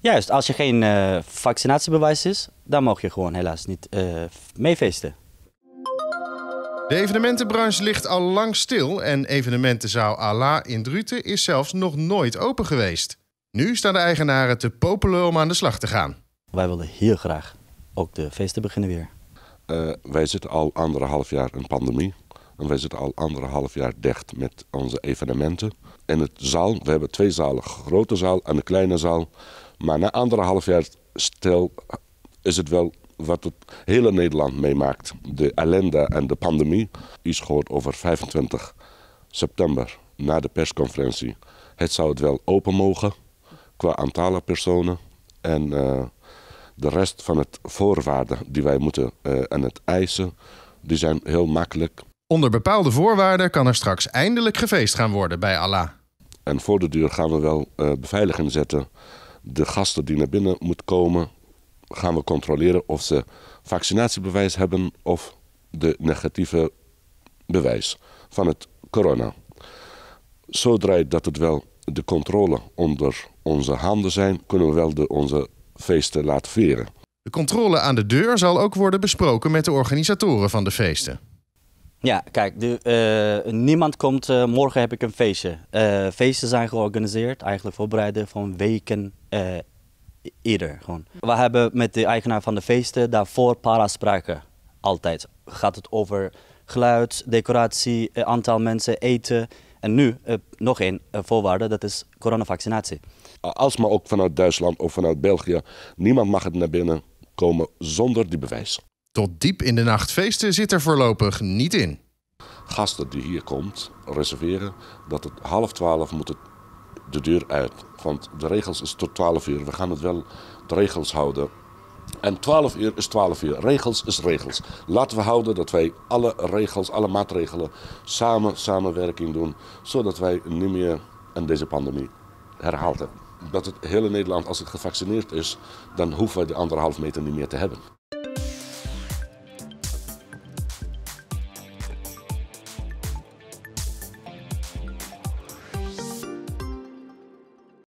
Juist, als je geen eh, vaccinatiebewijs is, dan mag je gewoon helaas niet uh, eh, meefeesten. De evenementenbranche ligt al lang stil en evenementenzaal Ala in Druten is zelfs nog nooit open geweest. Nu staan de eigenaren te popelen om aan de slag te gaan. Wij willen heel graag ook de feesten beginnen weer. Eh, wij zitten al anderhalf jaar in pandemie. En wij zitten al anderhalf jaar dicht met onze evenementen. En het zaal, we hebben twee zalen, grote zaal en een kleine zaal. Maar na anderhalf jaar stel is het wel wat het hele Nederland meemaakt. De ellende en de pandemie is gehoord over 25 september na de persconferentie. Het zou het wel open mogen qua aantallen personen en eh, de rest van het voorwaarden die wij moeten uh, eh, en het eisen, die zijn heel makkelijk. Onder bepaalde voorwaarden kan er straks eindelijk gefeest gaan worden bij Allah. En voor de deur gaan we wel eh, beveiliging zetten de gasten die naar binnen moeten komen, gaan we controleren of ze vaccinatiebewijs hebben of de negatieve bewijs van het corona. Zodra dat het wel de controle onder onze handen zijn, kunnen we wel de, onze feesten laten veren. De controle aan de deur zal ook worden besproken met de organisatoren van de feesten. Ja, kijk, de, eh, niemand komt, eh, morgen heb ik een feestje. Eh, feesten zijn georganiseerd, eigenlijk voorbereiden van weken eerder. Gewoon. We hebben met de eigenaar van de feesten daarvoor paraspraken. Altijd gaat het over geluid, decoratie, aantal mensen, eten. En nu nog één voorwaarde, dat is coronavaccinatie. Als maar ook vanuit Duitsland of vanuit België, niemand mag het naar binnen komen zonder die bewijs. Tot diep in de nacht feesten zit er voorlopig niet in. Gasten die hier komt, reserveren dat het half twaalf moet het de deur uit. Want de regels is tot 12 uur. We gaan het wel de regels houden. En 12 uur is 12 uur. Regels is regels. Laten we houden dat wij alle regels, alle maatregelen samen samenwerking doen. Zodat wij niet meer aan deze pandemie herhaald hebben. Dat het hele Nederland, als het gevaccineerd is, dan hoeven wij de anderhalf meter niet meer te hebben.